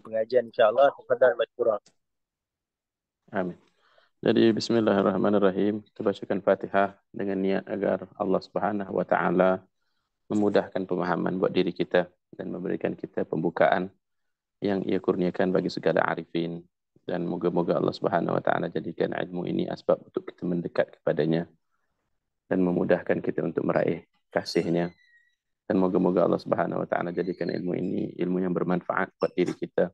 mendengarkan pengajian insyaallah sekadar lebih kurang. Amin. Jadi bismillahirrahmanirrahim kita bacakan Fatihah dengan niat agar Allah Subhanahu wa taala memudahkan pemahaman buat diri kita dan memberikan kita pembukaan yang ia kurniakan bagi segala arifin dan moga-moga Allah Subhanahu wa taala jadikan ilmu ini asbab untuk kita mendekat kepadanya dan memudahkan kita untuk meraih kasihnya dan moga-moga Allah Subhanahu wa taala jadikan ilmu ini ilmu yang bermanfaat buat diri kita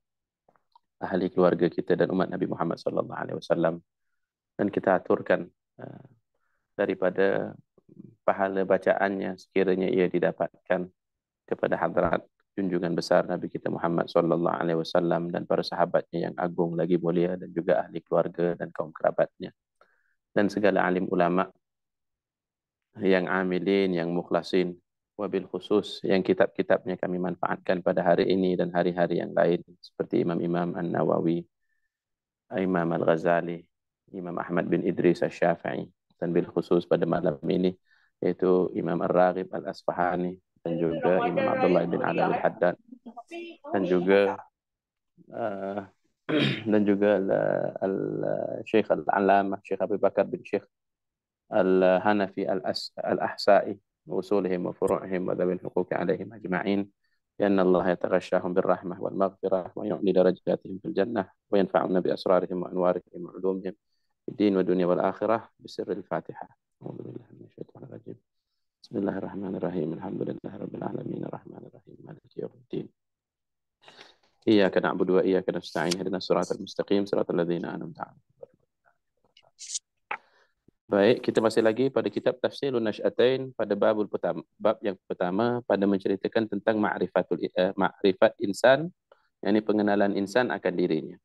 ahli keluarga kita dan umat Nabi Muhammad sallallahu alaihi wasallam dan kita aturkan eh, daripada pahala bacaannya sekiranya ia didapatkan kepada hadrat junjungan besar Nabi kita Muhammad sallallahu alaihi wasallam dan para sahabatnya yang agung lagi mulia dan juga ahli keluarga dan kaum kerabatnya dan segala alim ulama yang amilin yang mukhlasin wabil khusus yang kitab-kitabnya kami manfaatkan pada hari ini dan hari-hari yang lain seperti Imam Imam An Nawawi, Imam Al Ghazali, Imam Ahmad bin Idris Al Syafi'i dan bil khusus pada malam ini yaitu Imam Al Raghib Al Asfahani dan juga Imam Abdullah bin Ali Al Haddad dan juga uh, dan juga Al, al Sheikh Al Alamah Sheikh Abu Bakar bin Sheikh Al Hanafi Al, As, al Ahsai وأصولهم وفروعهم وذوي الحقوق عليهم أجمعين لأن الله يتغشاهم بالرحمة والمغفرة ويعلي درجاتهم في الجنة وينفعنا بأسرارهم وأنوارهم وعلومهم في الدين والدنيا والآخرة بسر الفاتحة أعوذ بالله من الشيطان الرجيم بسم الله الرحمن الرحيم الحمد لله رب العالمين الرحمن الرحيم مالك يوم الدين إياك نعبد وإياك نستعين اهدنا الصراط المستقيم صراط الذين أنعمت عليهم Baik, kita masih lagi pada kitab Tafsir Lunashatain pada babul pertama, bab yang pertama pada menceritakan tentang ma'rifatul uh, ma'rifat insan, yakni pengenalan insan akan dirinya.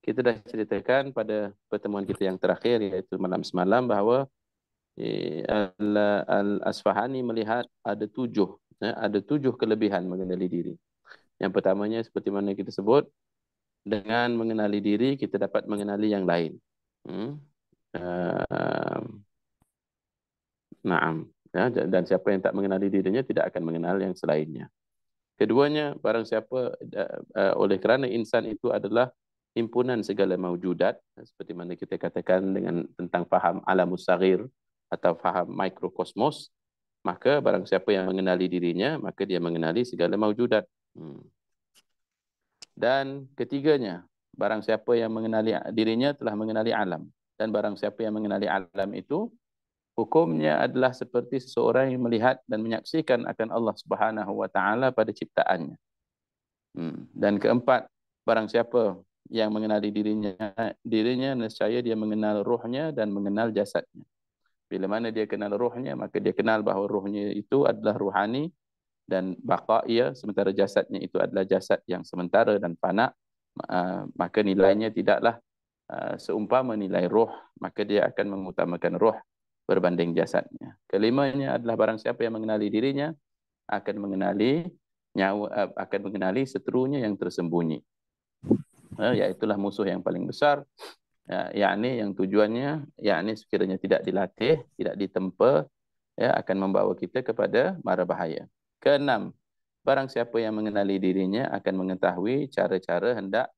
Kita dah ceritakan pada pertemuan kita yang terakhir iaitu malam semalam bahawa eh, Al-Asfahani melihat ada tujuh eh, ada tujuh kelebihan mengenali diri. Yang pertamanya seperti mana kita sebut dengan mengenali diri kita dapat mengenali yang lain. Hmm? Ehm, naam. Ya, dan siapa yang tak mengenali dirinya tidak akan mengenal yang selainnya. Keduanya, barang siapa e, oleh kerana insan itu adalah impunan segala maujudat, seperti mana kita katakan dengan tentang faham alamus sagir atau faham mikrokosmos, maka barang siapa yang mengenali dirinya, maka dia mengenali segala maujudat. Hmm. Dan ketiganya, barang siapa yang mengenali dirinya telah mengenali alam dan barang siapa yang mengenali alam itu hukumnya adalah seperti seseorang yang melihat dan menyaksikan akan Allah Subhanahu wa taala pada ciptaannya. Hmm. Dan keempat, barang siapa yang mengenali dirinya, dirinya nescaya dia mengenal rohnya dan mengenal jasadnya. Bila mana dia kenal rohnya, maka dia kenal bahawa rohnya itu adalah ruhani dan baka ia, sementara jasadnya itu adalah jasad yang sementara dan panak, ah, maka nilainya tidaklah Ah, seumpama nilai roh, maka dia akan mengutamakan roh berbanding jasadnya. Kelimanya adalah barang siapa yang mengenali dirinya akan mengenali nyawa ah, akan mengenali seterunya yang tersembunyi. Ya, ah, itulah musuh yang paling besar. Ya, yakni yang tujuannya, yakni sekiranya tidak dilatih, tidak ditempa, ya, akan membawa kita kepada mara bahaya. Keenam, barang siapa yang mengenali dirinya akan mengetahui cara-cara hendak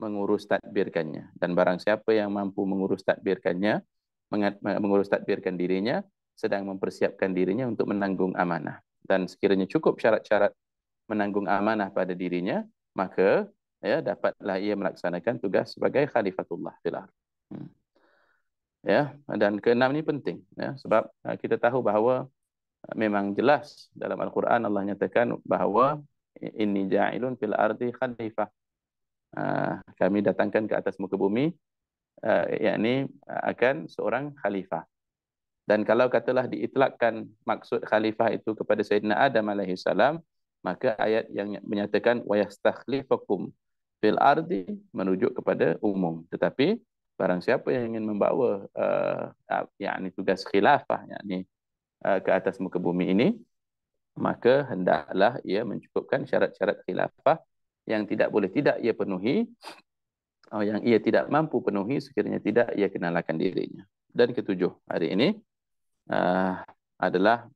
mengurus tadbirkannya. Dan barang siapa yang mampu mengurus tadbirkannya, mengurus tadbirkan dirinya, sedang mempersiapkan dirinya untuk menanggung amanah. Dan sekiranya cukup syarat-syarat menanggung amanah pada dirinya, maka ya dapatlah ia melaksanakan tugas sebagai khalifatullah fil hmm. Ya, dan keenam ini penting ya sebab uh, kita tahu bahawa uh, memang jelas dalam Al-Quran Allah nyatakan bahawa ini ja'ilun fil ardi khalifah. Ah, kami datangkan ke atas muka bumi uh, yakni ah, akan seorang khalifah dan kalau katalah diitlakkan maksud khalifah itu kepada Sayyidina Adam alaihi salam maka ayat yang menyatakan wayastakhlifukum fil ardi merujuk kepada umum tetapi barang siapa yang ingin membawa uh, yakni tugas khilafah yakni uh, ke atas muka bumi ini maka hendaklah ia mencukupkan syarat-syarat khilafah yang tidak boleh tidak ia penuhi oh, yang ia tidak mampu penuhi sekiranya tidak ia kenalkan dirinya dan ketujuh hari ini uh, adalah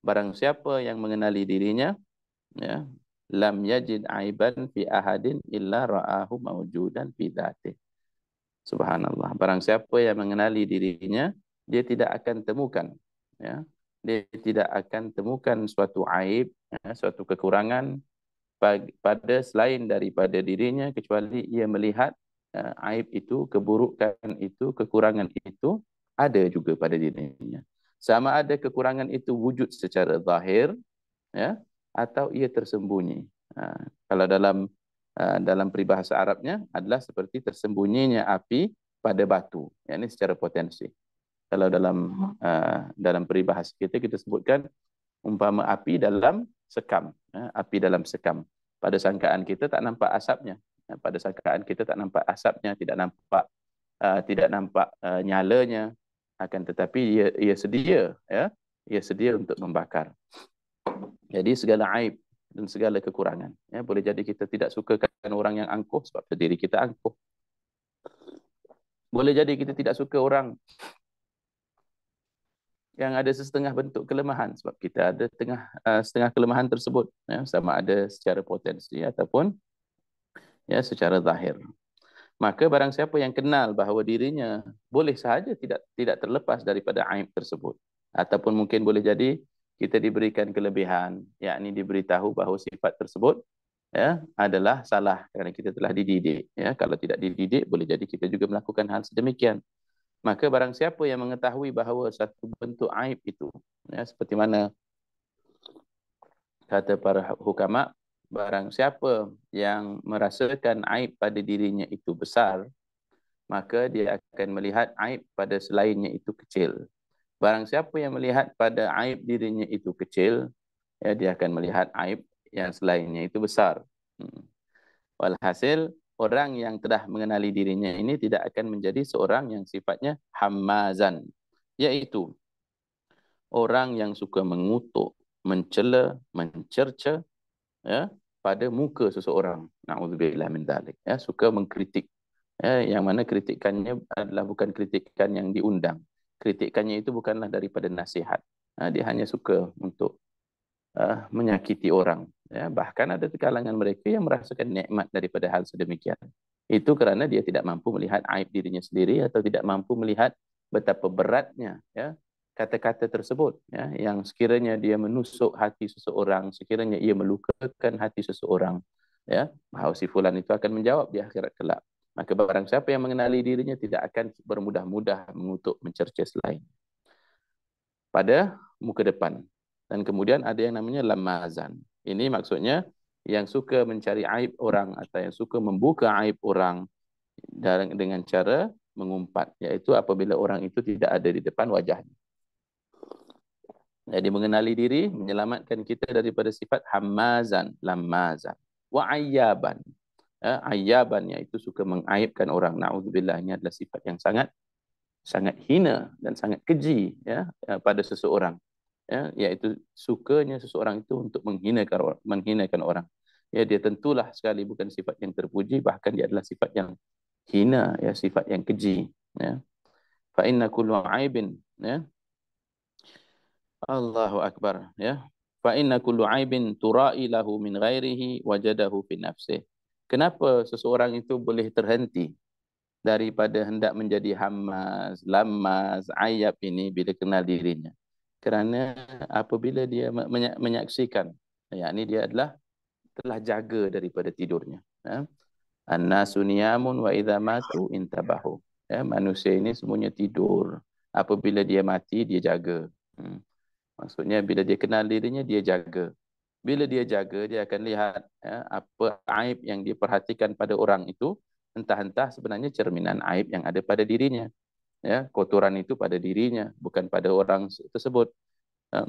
barang siapa yang mengenali dirinya ya lam yajid aiban fi ahadin illa ra'ahu mawjudan fi dhatih subhanallah barang siapa yang mengenali dirinya dia tidak akan temukan ya dia tidak akan temukan suatu aib ya, suatu kekurangan pada selain daripada dirinya kecuali ia melihat uh, aib itu, keburukan itu, kekurangan itu ada juga pada dirinya. Sama ada kekurangan itu wujud secara zahir ya atau ia tersembunyi. Uh, kalau dalam uh, dalam peribahasa Arabnya adalah seperti tersembunyinya api pada batu. Ya, ini secara potensi. Kalau dalam uh, dalam peribahasa kita kita sebutkan umpama api dalam sekam, ya, api dalam sekam. Pada sangkaan kita tak nampak asapnya. Ya, pada sangkaan kita tak nampak asapnya, tidak nampak uh, tidak nampak uh, nyalanya. Akan tetapi ia, ia sedia, ya, ia sedia untuk membakar. Jadi segala aib dan segala kekurangan. Ya, boleh jadi kita tidak sukakan orang yang angkuh sebab diri kita angkuh. Boleh jadi kita tidak suka orang yang ada setengah bentuk kelemahan sebab kita ada tengah eh, setengah kelemahan tersebut ya sama ada secara potensi ataupun ya secara zahir maka barang siapa yang kenal bahawa dirinya boleh sahaja tidak tidak terlepas daripada aib tersebut ataupun mungkin boleh jadi kita diberikan kelebihan yakni diberitahu bahawa sifat tersebut ya adalah salah kerana kita telah dididik ya kalau tidak dididik boleh jadi kita juga melakukan hal sedemikian Maka barang siapa yang mengetahui bahawa satu bentuk aib itu, ya, seperti mana kata para hukama, barang siapa yang merasakan aib pada dirinya itu besar, maka dia akan melihat aib pada selainnya itu kecil. Barang siapa yang melihat pada aib dirinya itu kecil, ya, dia akan melihat aib yang selainnya itu besar. Hmm. Walhasil, orang yang telah mengenali dirinya ini tidak akan menjadi seorang yang sifatnya hamazan. Iaitu orang yang suka mengutuk, mencela, mencerca ya, pada muka seseorang. Na'udzubillah min dalik. Ya, suka mengkritik. Ya, yang mana kritikannya adalah bukan kritikan yang diundang. Kritikannya itu bukanlah daripada nasihat. Ya, dia hanya suka untuk uh, menyakiti orang. Ya, bahkan ada kalangan mereka yang merasakan nikmat daripada hal sedemikian. Itu kerana dia tidak mampu melihat aib dirinya sendiri atau tidak mampu melihat betapa beratnya ya, kata-kata tersebut. Ya, yang sekiranya dia menusuk hati seseorang, sekiranya ia melukakan hati seseorang, ya, bahawa si fulan itu akan menjawab di akhirat kelak. Maka barang siapa yang mengenali dirinya tidak akan bermudah-mudah mengutuk mencerca selain. Pada muka depan dan kemudian ada yang namanya lamazan. Ini maksudnya yang suka mencari aib orang atau yang suka membuka aib orang dengan cara mengumpat iaitu apabila orang itu tidak ada di depan wajahnya. Jadi mengenali diri menyelamatkan kita daripada sifat hamazan, lamazan, wa ayyaban. Ya, ayyaban iaitu suka mengaibkan orang. Nauzubillah ini adalah sifat yang sangat sangat hina dan sangat keji ya pada seseorang ya iaitu sukanya seseorang itu untuk menghinakan orang, menghinakan orang ya dia tentulah sekali bukan sifat yang terpuji bahkan dia adalah sifat yang hina ya sifat yang keji ya fa inna kullu aibin ya Allahu akbar ya fa inna kullu aibin turai lahu min ghairihi wajadahu fi nafsi kenapa seseorang itu boleh terhenti daripada hendak menjadi hamas lamas ayab ini bila kenal dirinya kerana apabila dia menyaksikan yakni dia adalah telah jaga daripada tidurnya ya annasuniyamun wa idza matu intabahu ya manusia ini semuanya tidur apabila dia mati dia jaga hmm. maksudnya bila dia kenal dirinya dia jaga bila dia jaga dia akan lihat ya, apa aib yang diperhatikan pada orang itu entah-entah sebenarnya cerminan aib yang ada pada dirinya ya kotoran itu pada dirinya bukan pada orang tersebut ya.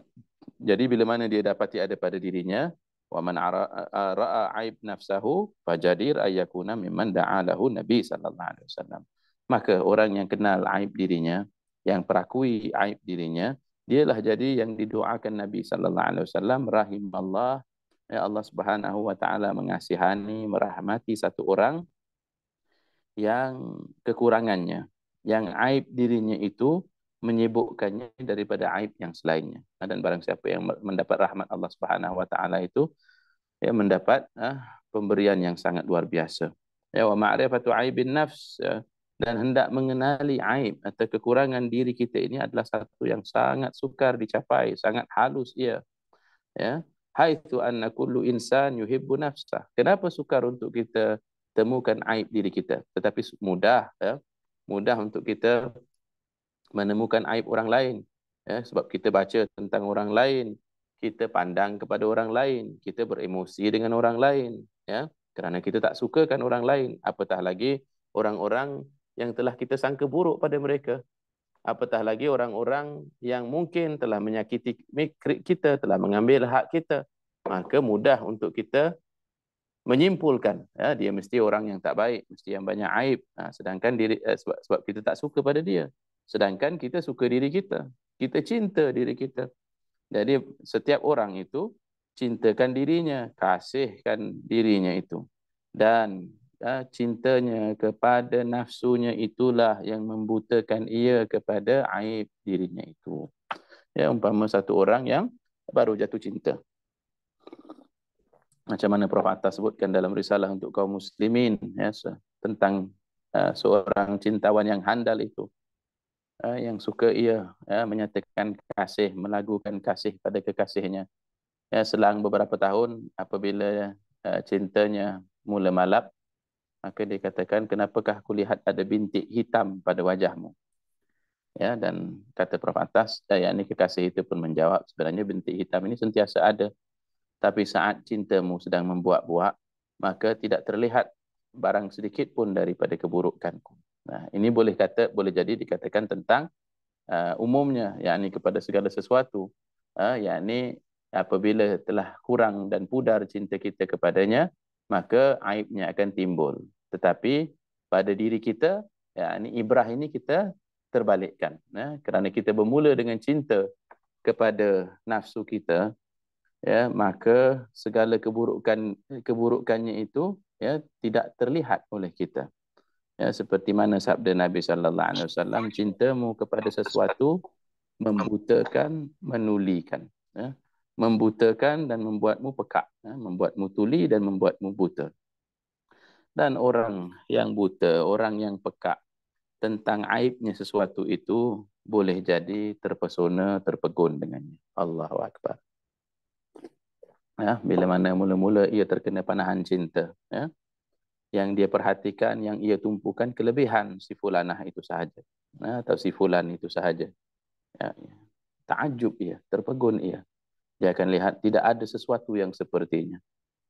jadi bila mana dia dapati ada pada dirinya wa man ra'a aib nafsahu fajadir ayakuna mimman da'alahu nabi sallallahu alaihi wasallam maka orang yang kenal aib dirinya yang perakui aib dirinya dialah jadi yang didoakan nabi sallallahu alaihi wasallam rahimallah ya Allah Subhanahu wa taala mengasihani merahmati satu orang yang kekurangannya yang aib dirinya itu menyebukkannya daripada aib yang selainnya. Ah, dan barang siapa yang mendapat rahmat Allah Subhanahu wa taala itu ya mendapat uh, pemberian yang sangat luar biasa. Ya wa ma'rifatu aibin nafs uh, dan hendak mengenali aib atau kekurangan diri kita ini adalah satu yang sangat sukar dicapai, sangat halus ia. Ya. Hai Haitsu anna lu insan yuhibbu nafsah. Kenapa sukar untuk kita temukan aib diri kita tetapi mudah ya mudah untuk kita menemukan aib orang lain. Ya, sebab kita baca tentang orang lain, kita pandang kepada orang lain, kita beremosi dengan orang lain. Ya, kerana kita tak suka kan orang lain. Apatah lagi orang-orang yang telah kita sangka buruk pada mereka. Apatah lagi orang-orang yang mungkin telah menyakiti kita, telah mengambil hak kita. Maka mudah untuk kita menyimpulkan ya, dia mesti orang yang tak baik mesti yang banyak aib ha, sedangkan diri, eh, sebab sebab kita tak suka pada dia sedangkan kita suka diri kita kita cinta diri kita jadi setiap orang itu cintakan dirinya kasihkan dirinya itu dan ya, cintanya kepada nafsunya itulah yang membutakan ia kepada aib dirinya itu ya umpama satu orang yang baru jatuh cinta macam mana Prof Atas sebutkan dalam risalah untuk kaum muslimin ya tentang uh, seorang cintawan yang handal itu uh, yang suka ia ya, menyatakan kasih melagukan kasih pada kekasihnya ya selang beberapa tahun apabila uh, cintanya mula malap maka dia katakan kenapakah kulihat ada bintik hitam pada wajahmu ya dan kata Prof Atas ya, eh, yakni kekasih itu pun menjawab sebenarnya bintik hitam ini sentiasa ada tapi saat cintamu sedang membuat-buat, maka tidak terlihat barang sedikit pun daripada keburukanku. Nah, ini boleh kata boleh jadi dikatakan tentang uh, umumnya yakni kepada segala sesuatu, uh, yakni apabila telah kurang dan pudar cinta kita kepadanya, maka aibnya akan timbul. Tetapi pada diri kita, yakni ibrah ini kita terbalikkan. Nah, kerana kita bermula dengan cinta kepada nafsu kita, ya maka segala keburukan keburukannya itu ya tidak terlihat oleh kita ya seperti mana sabda Nabi sallallahu alaihi wasallam cintamu kepada sesuatu membutakan menulikan ya membutakan dan membuatmu pekak ya membuatmu tuli dan membuatmu buta dan orang yang buta orang yang pekak tentang aibnya sesuatu itu boleh jadi terpesona terpegun dengannya Allahu akbar ya bila mana mula-mula ia terkena panahan cinta ya yang dia perhatikan yang ia tumpukan kelebihan si fulanah itu sahaja ya, atau si fulan itu sahaja ya, ya. taajub ia terpegun ia dia akan lihat tidak ada sesuatu yang sepertinya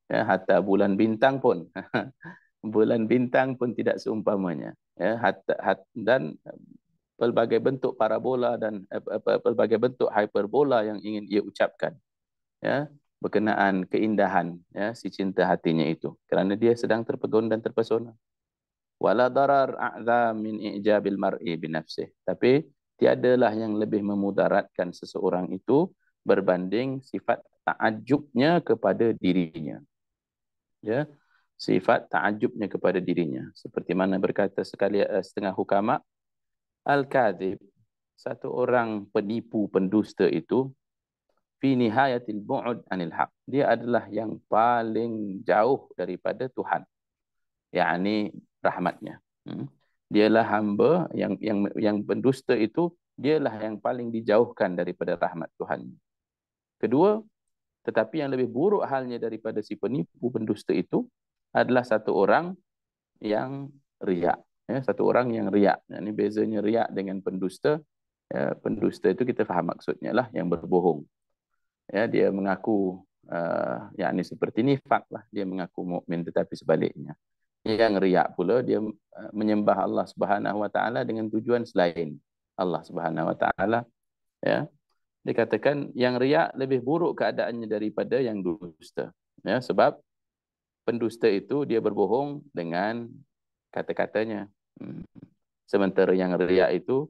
ya hatta bulan bintang pun bulan bintang pun tidak seumpamanya ya hatta hat, dan pelbagai bentuk parabola dan eh, pelbagai bentuk hiperbola yang ingin ia ucapkan ya berkenaan keindahan ya, si cinta hatinya itu. Kerana dia sedang terpegun dan terpesona. Wala darar a'za min i'jabil mar'i binafsih. Tapi tiadalah yang lebih memudaratkan seseorang itu berbanding sifat ta'ajubnya kepada dirinya. Ya, sifat ta'ajubnya kepada dirinya. Seperti mana berkata sekali eh, setengah hukama, Al-Kadhib, satu orang penipu pendusta itu, fi nihayatil bu'ud anil haq. Dia adalah yang paling jauh daripada Tuhan. Yakni rahmatnya. Hmm. Dialah hamba yang yang yang pendusta itu dialah yang paling dijauhkan daripada rahmat Tuhan. Kedua, tetapi yang lebih buruk halnya daripada si penipu pendusta itu adalah satu orang yang riak. Ya, satu orang yang riak. Ini bezanya riak dengan pendusta. Ya, pendusta itu kita faham maksudnya lah yang berbohong ya dia mengaku uh, yang ini seperti ini fak lah dia mengaku mukmin tetapi sebaliknya yang riak pula dia uh, menyembah Allah Subhanahu Wa Taala dengan tujuan selain Allah Subhanahu Wa Taala ya dikatakan yang riak lebih buruk keadaannya daripada yang dusta ya sebab pendusta itu dia berbohong dengan kata-katanya hmm. sementara yang riak itu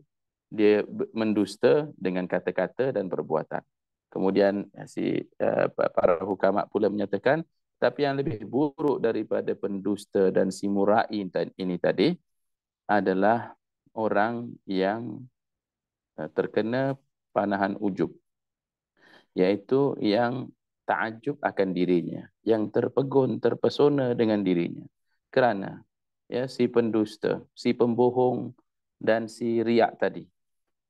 dia mendusta dengan kata-kata dan perbuatan Kemudian eh, si uh, para hukama pula menyatakan tapi yang lebih buruk daripada pendusta dan si murai ini tadi adalah orang yang eh, terkena panahan ujub iaitu yang taajub akan dirinya yang terpegun terpesona dengan dirinya kerana ya si pendusta si pembohong dan si riak tadi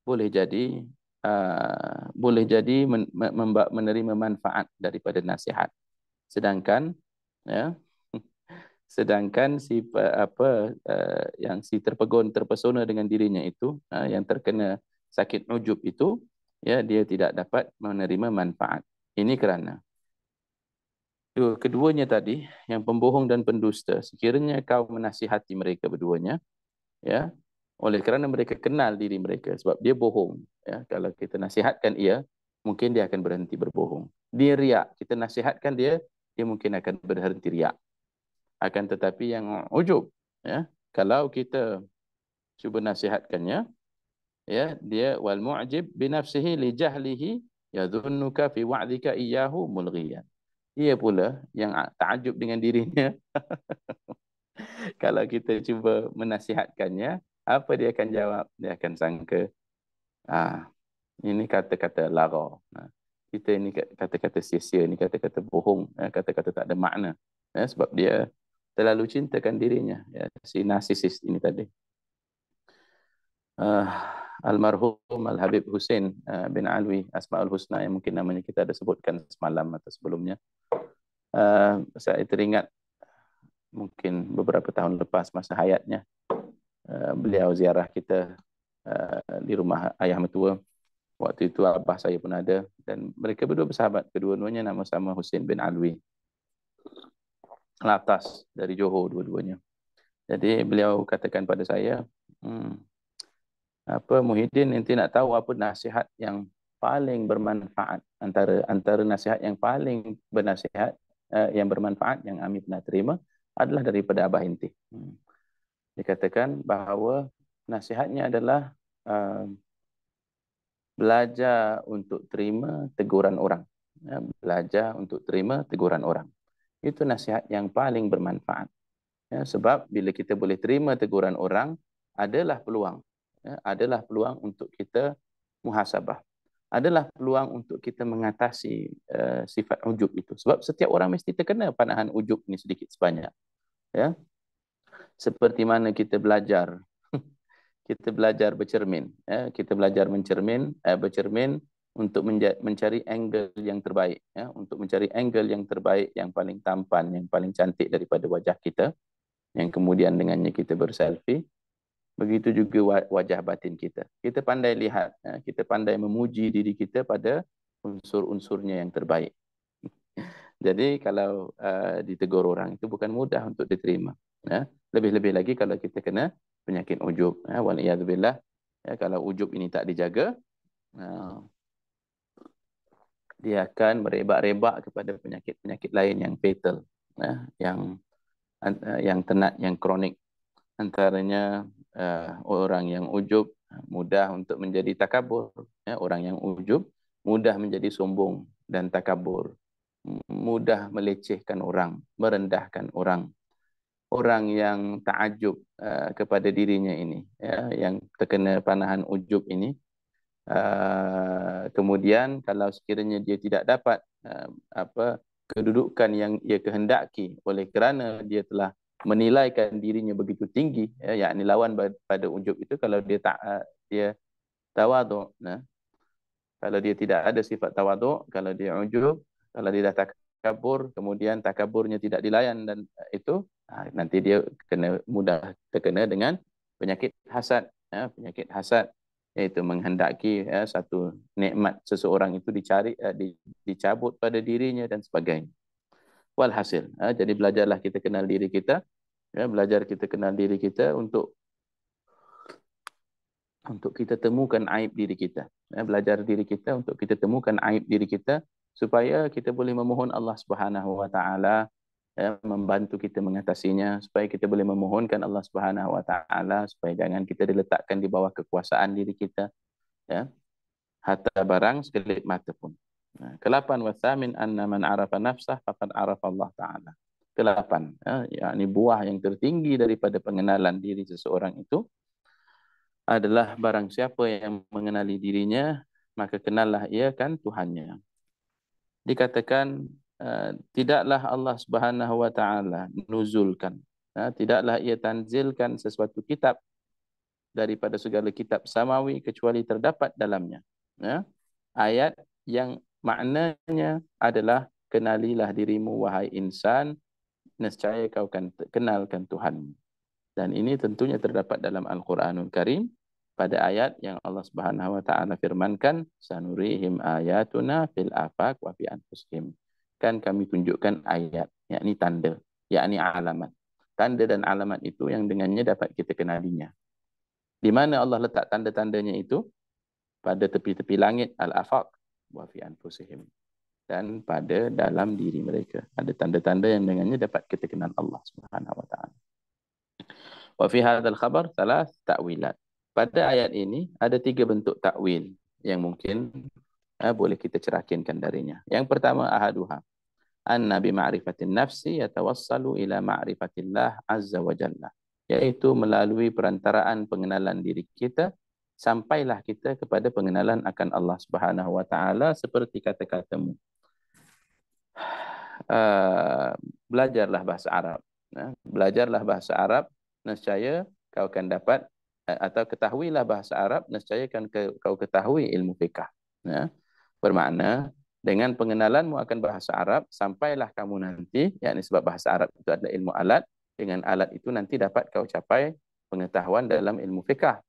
boleh jadi Uh, boleh jadi men menerima manfaat daripada nasihat. Sedangkan ya sedangkan si apa uh, yang si terpegun terpesona dengan dirinya itu uh, yang terkena sakit nujub itu ya dia tidak dapat menerima manfaat. Ini kerana keduanya tadi yang pembohong dan pendusta sekiranya kau menasihati mereka berduanya ya oleh kerana mereka kenal diri mereka sebab dia bohong ya kalau kita nasihatkan ia mungkin dia akan berhenti berbohong dia riak kita nasihatkan dia dia mungkin akan berhenti riak akan tetapi yang ujub ya kalau kita cuba nasihatkannya ya dia wal mu'jib bi nafsihi li jahlihi yadhunnuka fi wa'dika iyyahu mulghiyan dia pula yang takjub dengan dirinya kalau kita cuba menasihatkannya apa dia akan jawab dia akan sangka ah ini kata-kata lara kita ini kata-kata sia-sia ini kata-kata bohong eh, kata-kata tak ada makna ya, sebab dia terlalu cintakan dirinya ya, si narsisis ini tadi uh, almarhum al-habib Hussein ah, bin Alwi Asmaul Husna yang mungkin namanya kita ada sebutkan semalam atau sebelumnya uh, saya teringat mungkin beberapa tahun lepas masa hayatnya Eh, beliau ziarah kita uh, di rumah ayah mertua. Waktu itu abah saya pun ada dan mereka berdua bersahabat. Kedua-duanya nama sama Husin bin Alwi. Latas dari Johor dua-duanya. Jadi beliau katakan pada saya, hmm, apa Muhyiddin nanti nak tahu apa nasihat yang paling bermanfaat antara antara nasihat yang paling bernasihat uh, yang bermanfaat yang Amir pernah terima adalah daripada Abah Inti. Hmm dikatakan bahawa nasihatnya adalah um, belajar untuk terima teguran orang. Ya, belajar untuk terima teguran orang. Itu nasihat yang paling bermanfaat. Ya, sebab bila kita boleh terima teguran orang, adalah peluang. Ya, adalah peluang untuk kita muhasabah. Adalah peluang untuk kita mengatasi uh, sifat ujub itu. Sebab setiap orang mesti terkena panahan ujub ni sedikit sebanyak seperti mana kita belajar kita belajar bercermin ya kita belajar mencermin eh, bercermin untuk mencari angle yang terbaik ya untuk mencari angle yang terbaik yang paling tampan yang paling cantik daripada wajah kita yang kemudian dengannya kita berselfie begitu juga wajah batin kita kita pandai lihat ya. kita pandai memuji diri kita pada unsur-unsurnya yang terbaik jadi kalau uh, ditegur orang itu bukan mudah untuk diterima. Ya? Lebih-lebih lagi kalau kita kena penyakit ujub. Ya? Waliyahzubillah. Ya, kalau ujub ini tak dijaga, uh, dia akan merebak-rebak kepada penyakit-penyakit lain yang fatal. Ya? Yang uh, yang tenat, yang kronik. Antaranya uh, orang yang ujub mudah untuk menjadi takabur. Ya? Orang yang ujub mudah menjadi sombong dan takabur mudah melecehkan orang, merendahkan orang. Orang yang ta'ajub uh, kepada dirinya ini, ya, yang terkena panahan ujub ini. Uh, kemudian kalau sekiranya dia tidak dapat uh, apa kedudukan yang dia kehendaki oleh kerana dia telah menilaikan dirinya begitu tinggi ya yakni lawan pada ujub itu kalau dia tak uh, dia tawaduk nah kalau dia tidak ada sifat tawaduk kalau dia ujub kalau dia dah takabur kemudian takaburnya tidak dilayan dan eh, itu ha, nanti dia kena mudah terkena dengan penyakit hasad ya, penyakit hasad iaitu menghendaki ya, satu nikmat seseorang itu dicari uh, di, dicabut pada dirinya dan sebagainya walhasil uh, jadi belajarlah kita kenal diri kita ya, belajar kita kenal diri kita untuk untuk kita temukan aib diri kita ya, belajar diri kita untuk kita temukan aib diri kita supaya kita boleh memohon Allah Subhanahu wa taala ya, membantu kita mengatasinya supaya kita boleh memohonkan Allah Subhanahu wa taala supaya jangan kita diletakkan di bawah kekuasaan diri kita ya Hatta barang sekelip mata pun nah, kelapan wasamin anna man arafa nafsah faqad arafa Allah taala kelapan ya yakni buah yang tertinggi daripada pengenalan diri seseorang itu adalah barang siapa yang mengenali dirinya maka kenallah ia kan Tuhannya dikatakan uh, tidaklah Allah Subhanahu wa taala nuzulkan ya, tidaklah ia tanzilkan sesuatu kitab daripada segala kitab samawi kecuali terdapat dalamnya ya ayat yang maknanya adalah kenalilah dirimu wahai insan nescaya kau akan kenalkan Tuhanmu dan ini tentunya terdapat dalam Al-Quranul Karim pada ayat yang Allah Subhanahu wa taala firmankan sanurihim ayatuna fil afaq wa fi anfusihim kan kami tunjukkan ayat yakni tanda yakni alamat tanda dan alamat itu yang dengannya dapat kita kenalinya di mana Allah letak tanda-tandanya itu pada tepi-tepi langit al afaq wa fi anfusihim dan pada dalam diri mereka ada tanda-tanda yang dengannya dapat kita kenal Allah Subhanahu wa taala wa fi hadzal khabar thalath ta'wilat pada ayat ini ada tiga bentuk takwil yang mungkin eh, boleh kita cerakinkan darinya. Yang pertama ahaduha anna bi ma'rifatin nafsi yatawassalu ila ma'rifatillah azza wa jalla yaitu melalui perantaraan pengenalan diri kita sampailah kita kepada pengenalan akan Allah Subhanahu wa taala seperti kata-katamu. Uh, belajarlah bahasa Arab. Uh, belajarlah bahasa Arab. Nescaya kau akan dapat atau ketahuilah bahasa Arab nescaya kan kau ketahui ilmu fikah ya bermakna dengan pengenalanmu akan bahasa Arab sampailah kamu nanti yakni sebab bahasa Arab itu adalah ilmu alat dengan alat itu nanti dapat kau capai pengetahuan dalam ilmu fikah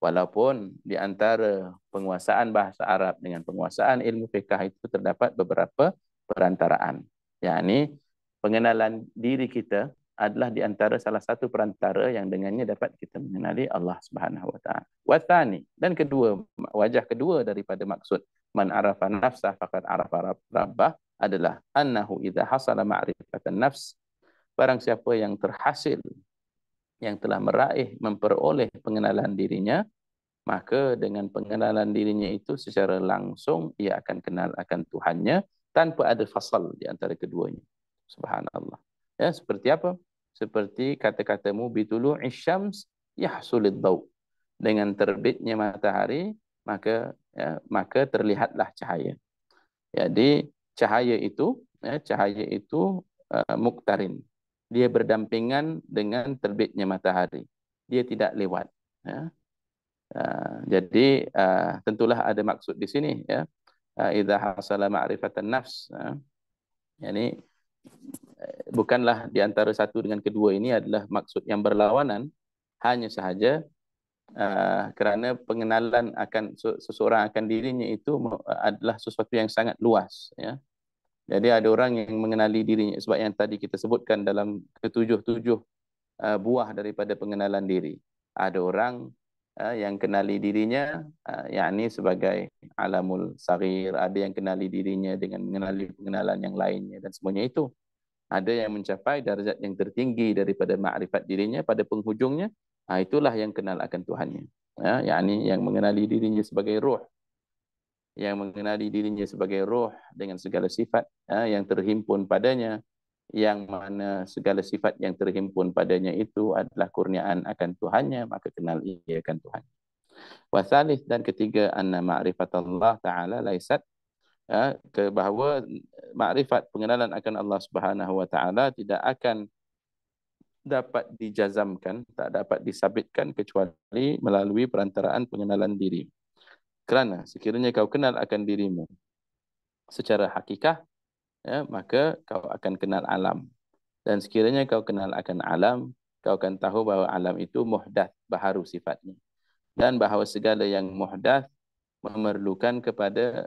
walaupun di antara penguasaan bahasa Arab dengan penguasaan ilmu fikah itu terdapat beberapa perantaraan yakni pengenalan diri kita adalah di antara salah satu perantara yang dengannya dapat kita mengenali Allah Subhanahu wa taala. Watani dan kedua wajah kedua daripada maksud man arafa nafsa faqad arafa rabbah adalah annahu idza hasala ma'rifatan nafs barang siapa yang terhasil yang telah meraih memperoleh pengenalan dirinya maka dengan pengenalan dirinya itu secara langsung ia akan kenal akan Tuhannya tanpa ada fasal di antara keduanya. Subhanallah. Ya, seperti apa? seperti kata-katamu bitulu isyams yahsulid dau dengan terbitnya matahari maka ya, maka terlihatlah cahaya jadi cahaya itu ya, cahaya itu uh, muktarin dia berdampingan dengan terbitnya matahari dia tidak lewat ya. uh, jadi uh, tentulah ada maksud di sini ya uh, idza hasala ma'rifatan nafs ya. Yani, bukanlah di antara satu dengan kedua ini adalah maksud yang berlawanan hanya sahaja uh, kerana pengenalan akan seseorang akan dirinya itu adalah sesuatu yang sangat luas ya jadi ada orang yang mengenali dirinya sebab yang tadi kita sebutkan dalam ketujuh-tujuh ah, buah daripada pengenalan diri ada orang Ah, yang kenali dirinya ah, yakni sebagai alamul sarir ada yang kenali dirinya dengan mengenali pengenalan yang lainnya dan semuanya itu ada yang mencapai darjat yang tertinggi daripada makrifat dirinya pada penghujungnya ah, itulah yang kenal akan Tuhannya ya yakni yang mengenali dirinya sebagai roh, yang mengenali dirinya sebagai roh dengan segala sifat yang terhimpun padanya yang mana segala sifat yang terhimpun padanya itu adalah kurniaan akan Tuhannya, maka kenal ia akan Tuhan. Wasalis dan ketiga, anna ma'rifat Allah Ta'ala laisat, ya, ke bahawa ma'rifat pengenalan akan Allah Subhanahu Wa Ta'ala tidak akan dapat dijazamkan, tak dapat disabitkan kecuali melalui perantaraan pengenalan diri. Kerana sekiranya kau kenal akan dirimu secara hakikat ya, maka kau akan kenal alam. Dan sekiranya kau kenal akan alam, kau akan tahu bahawa alam itu muhdath, baharu sifatnya. Dan bahawa segala yang muhdath memerlukan kepada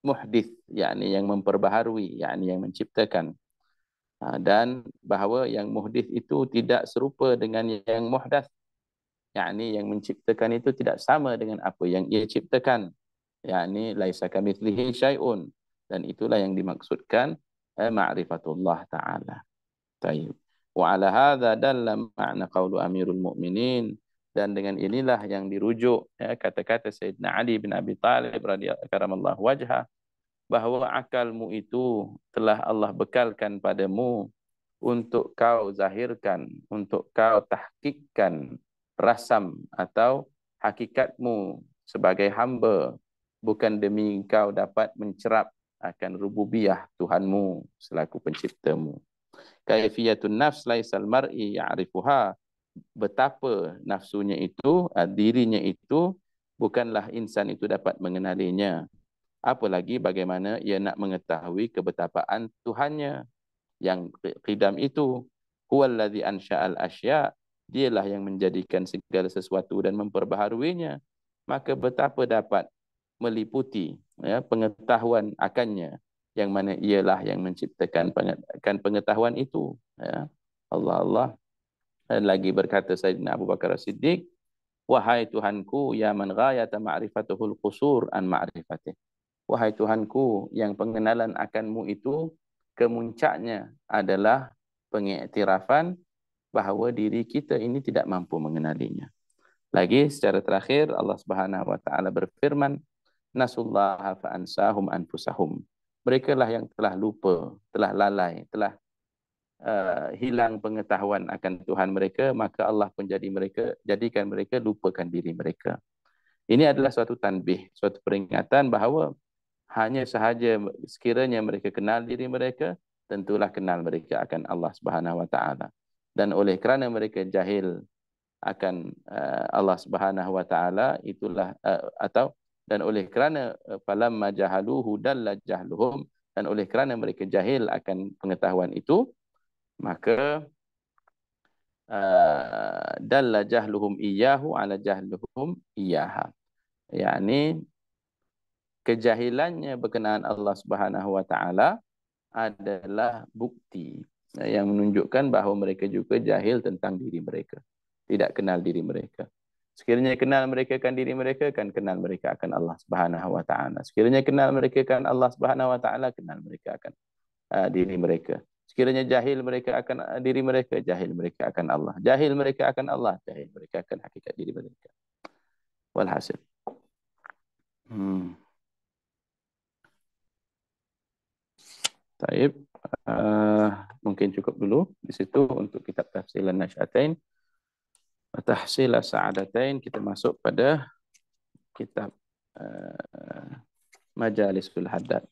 muhdith, yakni yang memperbaharui, yakni yang menciptakan. Ha, dan bahawa yang muhdith itu tidak serupa dengan yang muhdath, yakni yang menciptakan itu tidak sama dengan apa yang ia ciptakan. Yakni laisa kamithlihi syai'un, dan itulah yang dimaksudkan eh, ma'rifatullah taala. Baik. Wa ala hadza dalla ma'na qawlu amirul mu'minin dan dengan inilah yang dirujuk ya, kata-kata Sayyidina Ali bin Abi Talib radhiyallahu wajha bahwa akalmu itu telah Allah bekalkan padamu untuk kau zahirkan, untuk kau tahkikkan rasam atau hakikatmu sebagai hamba bukan demi kau dapat mencerap akan rububiyah Tuhanmu selaku penciptamu. Kaifiyatun nafs laisal mar'i ya'rifuha betapa nafsunya itu, eh, dirinya itu bukanlah insan itu dapat mengenalinya. Apalagi bagaimana ia nak mengetahui kebetapaan Tuhannya yang qidam itu. Huwallazi ansya'al asya' dialah yang menjadikan segala sesuatu dan memperbaharuinya. Maka betapa dapat meliputi ya, pengetahuan akannya yang mana ialah yang menciptakan akan pengetahuan itu. Ya. Allah Allah. Dan eh, lagi berkata Sayyidina Abu Bakar Siddiq, Wahai Tuhanku, ya man ghayata ma'rifatuhul qusur an ma'rifatih. Wahai Tuhanku, yang pengenalan akanmu itu, kemuncaknya adalah pengiktirafan bahawa diri kita ini tidak mampu mengenalinya. Lagi secara terakhir Allah Subhanahu wa taala berfirman nasullah fa ansahum anfusahum mereka lah yang telah lupa telah lalai telah uh, hilang pengetahuan akan Tuhan mereka maka Allah pun jadi mereka jadikan mereka lupakan diri mereka ini adalah suatu tanbih suatu peringatan bahawa hanya sahaja sekiranya mereka kenal diri mereka tentulah kenal mereka akan Allah Subhanahu wa taala dan oleh kerana mereka jahil akan uh, Allah Subhanahu wa taala itulah uh, atau dan oleh kerana eh, falam majahaluhu dalla jahluhum dan oleh kerana mereka jahil akan pengetahuan itu maka uh, dalla jahluhum iyahu ala jahluhum iyaha yakni kejahilannya berkenaan Allah Subhanahu wa taala adalah bukti eh, yang menunjukkan bahawa mereka juga jahil tentang diri mereka tidak kenal diri mereka Sekiranya kenal mereka akan diri mereka, akan kenal mereka akan Allah Subhanahu Wa Taala. Sekiranya kenal mereka akan Allah Subhanahu Wa Taala, kenal mereka akan uh, diri mereka. Sekiranya jahil mereka akan uh, diri mereka, jahil mereka akan Allah. Jahil mereka akan Allah, jahil mereka akan hakikat diri mereka. Walhasil. Hmm. Taib. Uh, mungkin cukup dulu di situ untuk kitab tafsilan Nashatain. tahsila sa'adatain kita masuk pada kitab uh, Majalisul Haddad.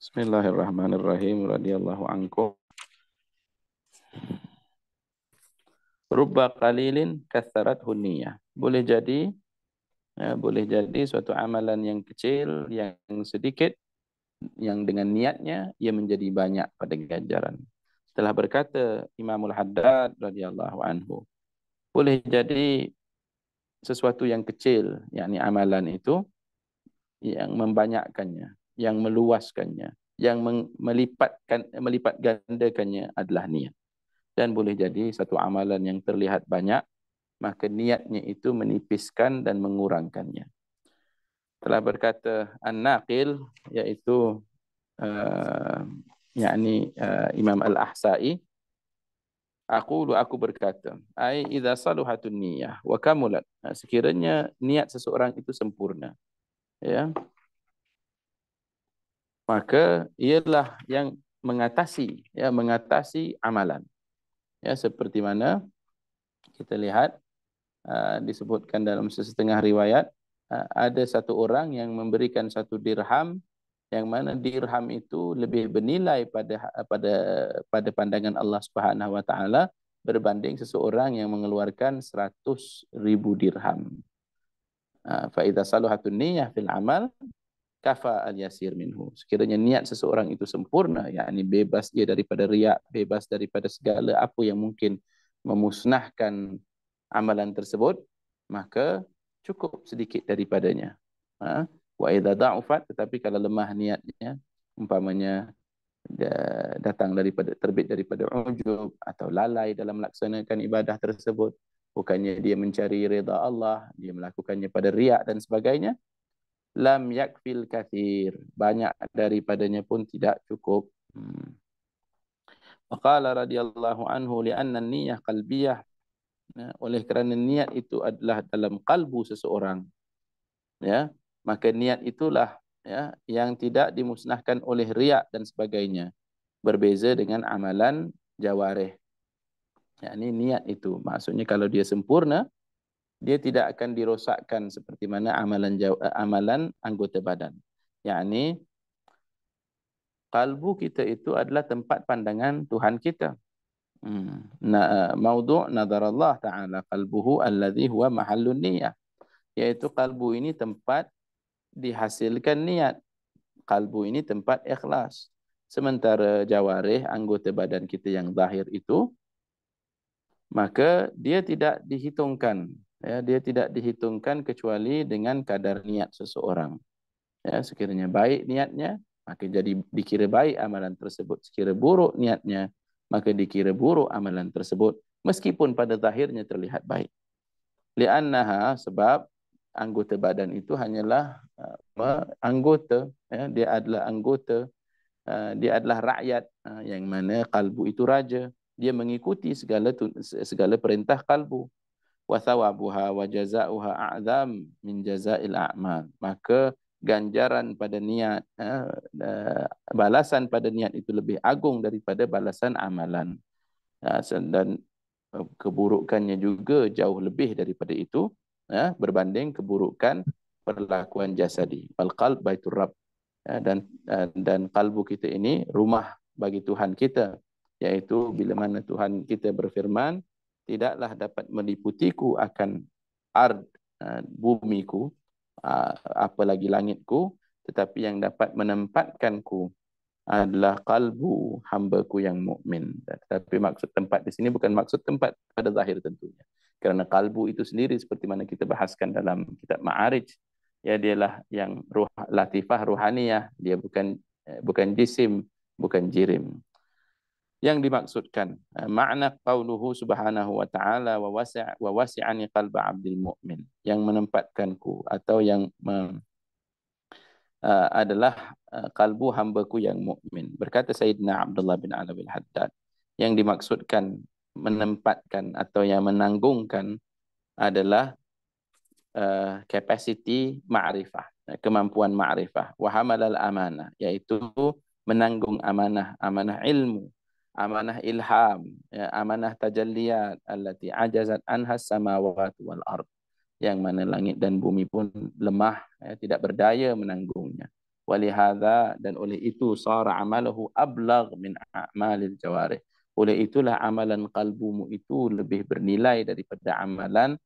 Bismillahirrahmanirrahim radhiyallahu ankum. Rubba qalilin katharat hunniyah. Boleh jadi ya, boleh jadi suatu amalan yang kecil, yang sedikit yang dengan niatnya ia menjadi banyak pada ganjaran. telah berkata Imamul Haddad radhiyallahu anhu boleh jadi sesuatu yang kecil yakni amalan itu yang membanyakkannya yang meluaskannya yang melipatkan melipat gandakannya adalah niat dan boleh jadi satu amalan yang terlihat banyak maka niatnya itu menipiskan dan mengurangkannya telah berkata an-naqil iaitu eh, yakni uh, Imam Al-Ahsa'i aqulu aku berkata ai idza saluhatun niyyah wa kamulat sekiranya niat seseorang itu sempurna ya maka ialah yang mengatasi ya mengatasi amalan ya seperti mana kita lihat uh, disebutkan dalam sesetengah riwayat uh, ada satu orang yang memberikan satu dirham yang mana dirham itu lebih bernilai pada pada pada pandangan Allah Subhanahu wa taala berbanding seseorang yang mengeluarkan 100,000 dirham. Ha, fa idza saluhatun niyyah fil amal kafa al yasir minhu. Sekiranya niat seseorang itu sempurna, yakni bebas dia daripada riak, bebas daripada segala apa yang mungkin memusnahkan amalan tersebut, maka cukup sedikit daripadanya. Ha? wa idza da'ufat tetapi kalau lemah niatnya umpamanya datang daripada terbit daripada ujub atau lalai dalam melaksanakan ibadah tersebut bukannya dia mencari redha Allah dia melakukannya pada riak dan sebagainya lam yakfil kathir banyak daripadanya pun tidak cukup hmm. Waqala radhiyallahu anhu li anna niyyah qalbiyah oleh kerana niat itu adalah dalam kalbu seseorang ya maka niat itulah ya yang tidak dimusnahkan oleh riak dan sebagainya berbeza dengan amalan jawareh ya, Ini niat itu maksudnya kalau dia sempurna dia tidak akan dirosakkan seperti mana amalan eh, amalan anggota badan yakni kalbu kita itu adalah tempat pandangan Tuhan kita hmm. na eh, maudhu' nadar taala kalbuhu alladhi huwa mahallun niyyah yaitu kalbu ini tempat dihasilkan niat. Kalbu ini tempat ikhlas. Sementara jawarih, anggota badan kita yang zahir itu, maka dia tidak dihitungkan. Ya, dia tidak dihitungkan kecuali dengan kadar niat seseorang. Ya, sekiranya baik niatnya, maka jadi dikira baik amalan tersebut. Sekira buruk niatnya, maka dikira buruk amalan tersebut. Meskipun pada zahirnya terlihat baik. Li'annaha sebab anggota badan itu hanyalah uh, anggota ya dia adalah anggota uh, dia adalah rakyat uh, yang mana kalbu itu raja dia mengikuti segala segala perintah kalbu wa thawabuha wa jazaa'uha a'zam min jazaa'il a'mal maka ganjaran pada niat uh, uh, balasan pada niat itu lebih agung daripada balasan amalan uh, dan uh, keburukannya juga jauh lebih daripada itu ya, berbanding keburukan perlakuan jasadi. Wal qalb baitur rabb ya, dan ya, dan kalbu kita ini rumah bagi Tuhan kita yaitu bila mana Tuhan kita berfirman tidaklah dapat meliputiku akan ard ya, bumiku ya, apalagi langitku tetapi yang dapat menempatkanku adalah kalbu hamba ku yang mukmin. tetapi maksud tempat di sini bukan maksud tempat pada zahir tentunya kerana kalbu itu sendiri seperti mana kita bahaskan dalam kitab Ma'arij ya dialah yang ruh latifah ruhaniyah dia bukan eh, bukan jisim bukan jirim yang dimaksudkan eh, makna qauluhu subhanahu wa ta'ala wa wasi' wasi'ani qalba 'abdil mu'min yang menempatkanku atau yang me, uh, adalah kalbu hamba ku yang mukmin berkata sayyidina abdullah bin alawi al-haddad yang dimaksudkan menempatkan atau yang menanggungkan adalah kapasiti eh, uh, ma'rifah, kemampuan ma'rifah. Wa hamalal amanah, iaitu menanggung amanah, amanah ilmu, amanah ilham, ya, amanah tajalliyat allati ajazat anha samawat wal ard yang mana langit dan bumi pun lemah ya, tidak berdaya menanggungnya walihada dan oleh itu sara amaluhu ablagh min a'malil jawarih oleh itulah amalan kalbumu itu lebih bernilai daripada amalan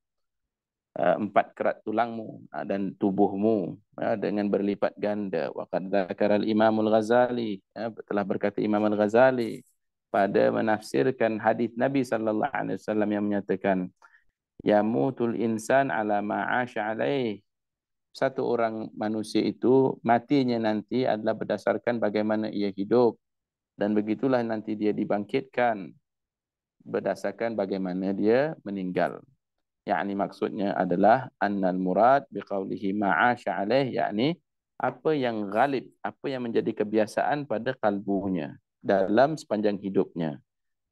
uh, empat kerat tulangmu uh, dan tubuhmu uh, dengan berlipat ganda. Waqad dzakara al-Imam ghazali uh, telah berkata Imam al-Ghazali pada menafsirkan hadis Nabi sallallahu alaihi wasallam yang menyatakan yamutul insan ala ma'asha alaih satu orang manusia itu matinya nanti adalah berdasarkan bagaimana ia hidup dan begitulah nanti dia dibangkitkan berdasarkan bagaimana dia meninggal. Yang ini maksudnya adalah annal murad biqawlihi ma'asha alaih. Yang apa yang ghalib, apa yang menjadi kebiasaan pada kalbunya dalam sepanjang hidupnya.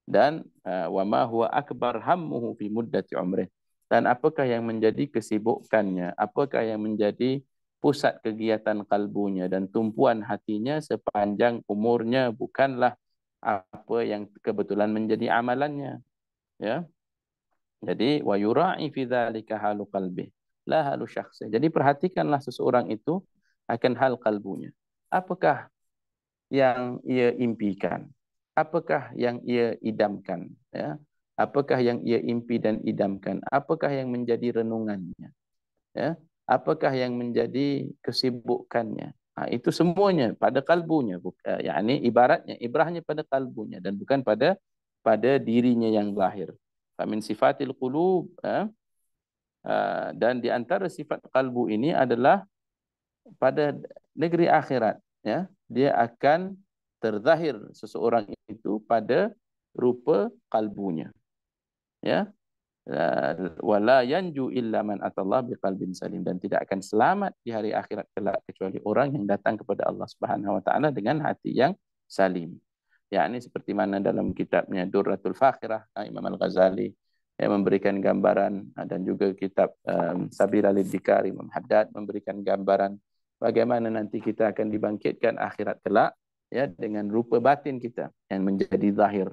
Dan uh, wa ma huwa akbar hammuhu fi muddati umrih. Dan apakah yang menjadi kesibukannya, apakah yang menjadi pusat kegiatan kalbunya dan tumpuan hatinya sepanjang umurnya bukanlah apa yang kebetulan menjadi amalannya ya jadi wa yura'i fi dzalika halu qalbi la halu syakhsi jadi perhatikanlah seseorang itu akan hal kalbunya apakah yang ia impikan apakah yang ia idamkan ya apakah yang ia impi dan idamkan apakah yang menjadi renungannya ya apakah yang menjadi kesibukannya. Ha, itu semuanya pada kalbunya. Bukan, eh, ya, ini ibaratnya, ibrahnya pada kalbunya dan bukan pada pada dirinya yang lahir. Min sifatil qulub. Ha, ha, dan di antara sifat kalbu ini adalah pada negeri akhirat. Ya, dia akan terzahir seseorang itu pada rupa kalbunya. Ya, wala yanju illa man atallah biqalbin salim dan tidak akan selamat di hari akhirat kelak kecuali orang yang datang kepada Allah Subhanahu wa taala dengan hati yang salim. Ya seperti mana dalam kitabnya Durratul Fakhirah ah, Imam Al-Ghazali yang memberikan gambaran ah, dan juga kitab um, Sabil al-Dikari Imam Haddad memberikan gambaran bagaimana nanti kita akan dibangkitkan akhirat kelak ya dengan rupa batin kita yang menjadi zahir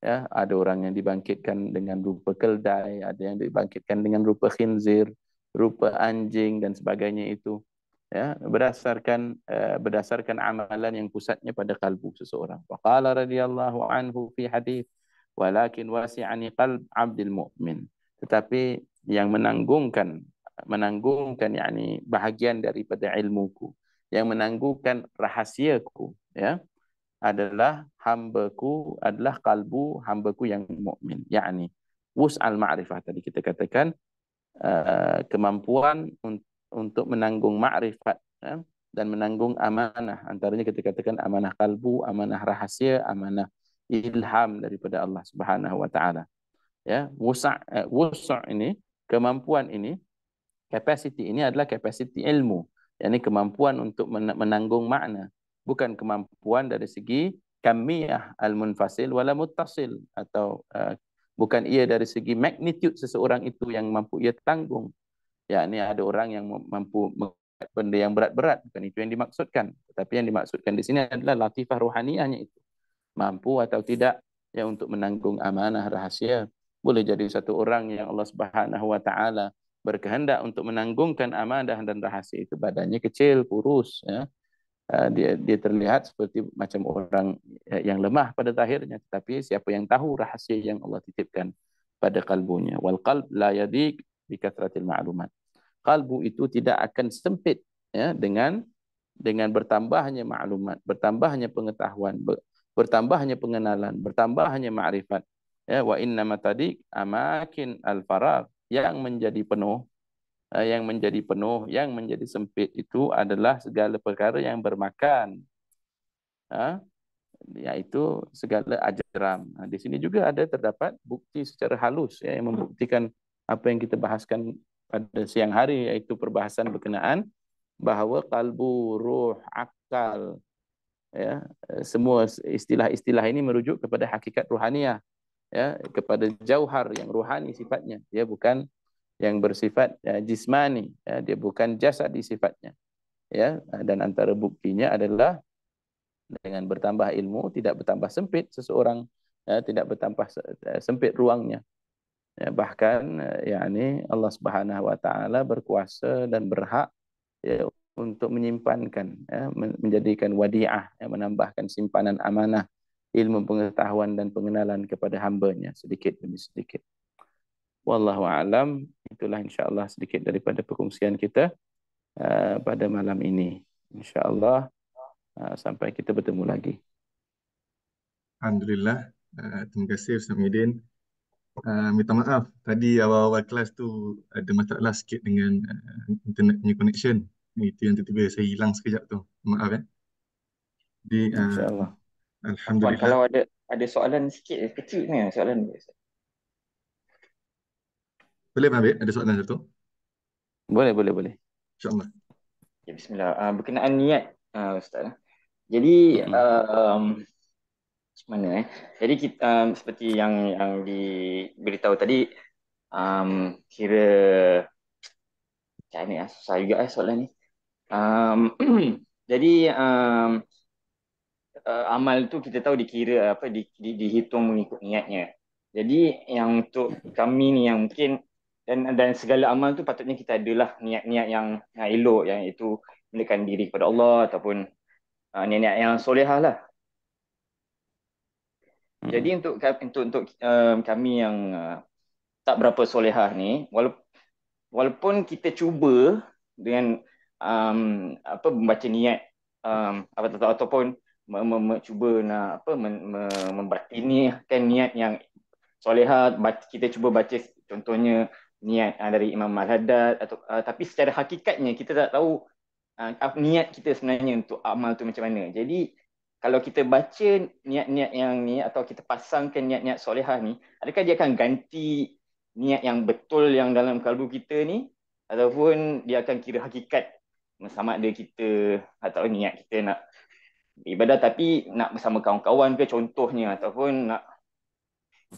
ya ada orang yang dibangkitkan dengan rupa keldai ada yang dibangkitkan dengan rupa khinzir rupa anjing dan sebagainya itu ya berdasarkan uh, berdasarkan amalan yang pusatnya pada kalbu seseorang Wa waqala radhiyallahu anhu fi hadis walakin wasi'ani qalb abdul mu'min tetapi yang menanggungkan menanggungkan yakni bahagian daripada ilmuku yang menanggungkan rahasiaku ya adalah hambaku adalah kalbu hambaku yang mukmin yakni wus al ma'rifah tadi kita katakan eh, kemampuan untuk menanggung ma'rifat eh, dan menanggung amanah antaranya kita katakan amanah kalbu amanah rahasia amanah ilham daripada Allah Subhanahu wa taala ya wus' uh, eh, wus ini kemampuan ini kapasiti ini adalah kapasiti ilmu yakni kemampuan untuk menanggung makna bukan kemampuan dari segi kamiyah al-munfasil wala mutasil atau uh, bukan ia dari segi magnitude seseorang itu yang mampu ia tanggung. Ya, ini ada orang yang mampu mengangkat benda yang berat-berat. Bukan itu yang dimaksudkan. Tetapi yang dimaksudkan di sini adalah latifah rohaniahnya itu. Mampu atau tidak ya untuk menanggung amanah rahasia. Boleh jadi satu orang yang Allah Subhanahu Wa Taala berkehendak untuk menanggungkan amanah dan rahasia itu badannya kecil, kurus. Ya. Eh, dia dia terlihat seperti macam orang eh, yang lemah pada zahirnya tetapi siapa yang tahu rahsia yang Allah titipkan pada kalbunya wal qalb la yadik bi kathratil ma'lumat kalbu itu tidak akan sempit ya dengan dengan bertambahnya maklumat bertambahnya pengetahuan bertambahnya pengenalan bertambahnya ma'rifat ya wa inna tadik amakin al farag yang menjadi penuh Eh, yang menjadi penuh, yang menjadi sempit itu adalah segala perkara yang bermakan. Ha? Iaitu segala ajaram. Ha, di sini juga ada terdapat bukti secara halus ya, yang membuktikan apa yang kita bahaskan pada siang hari, iaitu perbahasan berkenaan bahawa kalbu, ruh, akal, ya, eh, semua istilah-istilah ini merujuk kepada hakikat ruhaniah. Ya, kepada jauhar yang ruhani sifatnya. Ya, bukan yang bersifat ya, jismani ya, dia bukan jasad di sifatnya ya eh, dan antara buktinya adalah dengan bertambah ilmu tidak bertambah sempit seseorang ya, tidak bertambah sempit ruangnya ya, bahkan yakni Allah Subhanahu wa taala berkuasa dan berhak ya untuk menyimpankan ya, menjadikan wadiah ya, menambahkan simpanan amanah ilmu pengetahuan dan pengenalan kepada hamba-Nya sedikit demi sedikit Wallahu a'lam. Itulah insyaallah sedikit daripada perkongsian kita uh, pada malam ini. Insyaallah uh, sampai kita bertemu lagi. Alhamdulillah. Uh, terima kasih Ustaz Midin. Uh, minta maaf tadi awal-awal kelas tu ada masalah sikit dengan uh, internet punya connection. Itu yang tiba-tiba saya hilang sekejap tu. Maaf ya. Eh. Jadi uh, insyaallah. Alhamdulillah. Kalau ada ada soalan sikit kecil ni soalan ni. Boleh Mabik ada soalan satu? Boleh boleh boleh. InsyaAllah. Ya, Bismillah. Uh, berkenaan niat uh, Ustaz. Eh. Jadi uh, um, mana eh? Jadi kita um, seperti yang yang diberitahu tadi um, kira macam ya susah juga eh soalan ni. Um, jadi um, uh, amal tu kita tahu dikira apa di, di, dihitung mengikut niatnya. Jadi yang untuk kami ni yang mungkin dan dan segala amal tu patutnya kita adalah niat-niat yang, yang elok yang itu menekan diri kepada Allah ataupun uh, niat-niat yang solehah lah. Hmm. Jadi untuk untuk untuk um, kami yang uh, tak berapa solehah ni walaupun walaupun kita cuba dengan um, apa membaca niat um, apa atau ataupun cuba nak apa membatini kan niat yang solehah kita cuba baca contohnya niat uh, dari Imam Al-Haddad atau uh, tapi secara hakikatnya kita tak tahu uh, niat kita sebenarnya untuk amal tu macam mana. Jadi kalau kita baca niat-niat yang ni atau kita pasangkan niat-niat solehah ni, adakah dia akan ganti niat yang betul yang dalam kalbu kita ni ataupun dia akan kira hakikat sama ada kita atau niat kita nak ibadah tapi nak bersama kawan-kawan ke contohnya ataupun nak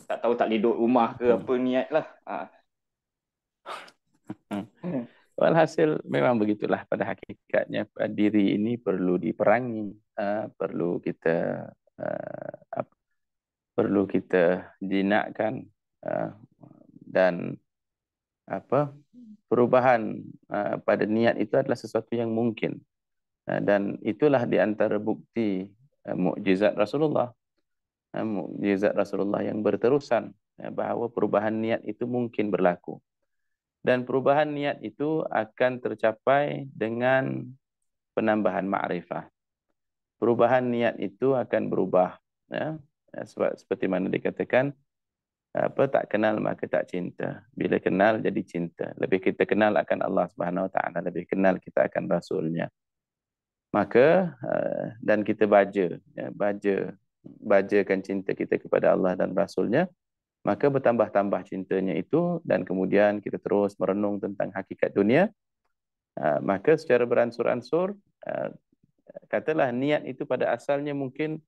tak tahu tak leduk rumah ke hmm. apa niat lah. Uh, Hmm. Walhasil memang begitulah pada hakikatnya eh, diri ini perlu diperangi, eh, perlu kita eh, perlu kita jinakkan dan apa perubahan pada niat itu adalah sesuatu yang mungkin dan itulah di antara bukti mukjizat Rasulullah mukjizat Rasulullah yang berterusan bahawa perubahan niat itu mungkin berlaku dan perubahan niat itu akan tercapai dengan penambahan makrifah. Perubahan niat itu akan berubah ya, ya seperti mana dikatakan apa tak kenal maka tak cinta. Bila kenal jadi cinta. Lebih kita kenal akan Allah Subhanahu Wa Taala, lebih kenal kita akan rasulnya. Maka eh, dan kita baja ya baja bajakan cinta kita kepada Allah dan rasulnya maka bertambah-tambah cintanya itu dan kemudian kita terus merenung tentang hakikat dunia ah, maka secara beransur-ansur ah, katalah niat itu pada asalnya mungkin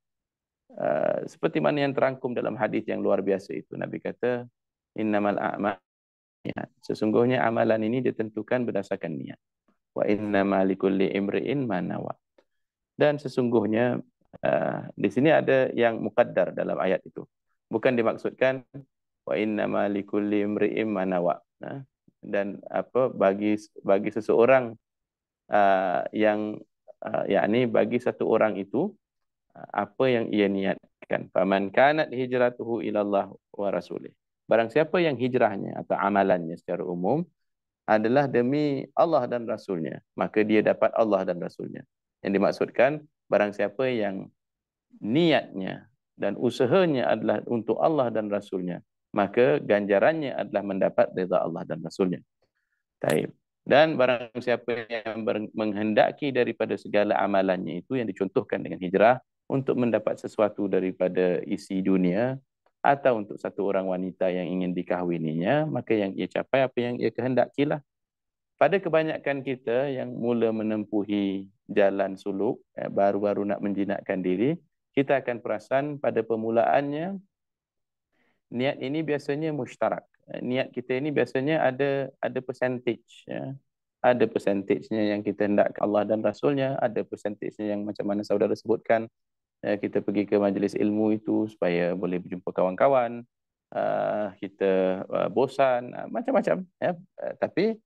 ah, seperti mana yang terangkum dalam hadis yang luar biasa itu nabi kata innamal a'mal ya, sesungguhnya amalan ini ditentukan berdasarkan niat wa inna innamalikulli imriin manawa dan sesungguhnya di sini ada yang mukaddar dalam ayat itu bukan dimaksudkan wa inna malikulli imri'im manawa dan apa bagi bagi seseorang uh, yang uh, yakni bagi satu orang itu uh, apa yang ia niatkan faman kanat hijratuhu ila Allah wa rasulih barang siapa yang hijrahnya atau amalannya secara umum adalah demi Allah dan rasulnya maka dia dapat Allah dan rasulnya yang dimaksudkan barang siapa yang niatnya dan usahanya adalah untuk Allah dan Rasulnya, maka ganjarannya adalah mendapat reda Allah dan Rasulnya. Taib. Dan barang siapa yang menghendaki daripada segala amalannya itu yang dicontohkan dengan hijrah untuk mendapat sesuatu daripada isi dunia atau untuk satu orang wanita yang ingin dikahwininya, maka yang ia capai apa yang ia kehendakilah. Pada kebanyakan kita yang mula menempuhi jalan suluk, eh, baru-baru nak menjinakkan diri, kita akan perasan pada permulaannya niat ini biasanya musytarak. Eh, niat kita ini biasanya ada ada percentage ya. Ada percentage-nya yang kita hendak ke Allah dan Rasulnya, ada percentage-nya yang macam mana saudara sebutkan ya, kita pergi ke majlis ilmu itu supaya boleh berjumpa kawan-kawan, uh, kita uh, bosan uh, macam-macam ya. Uh, tapi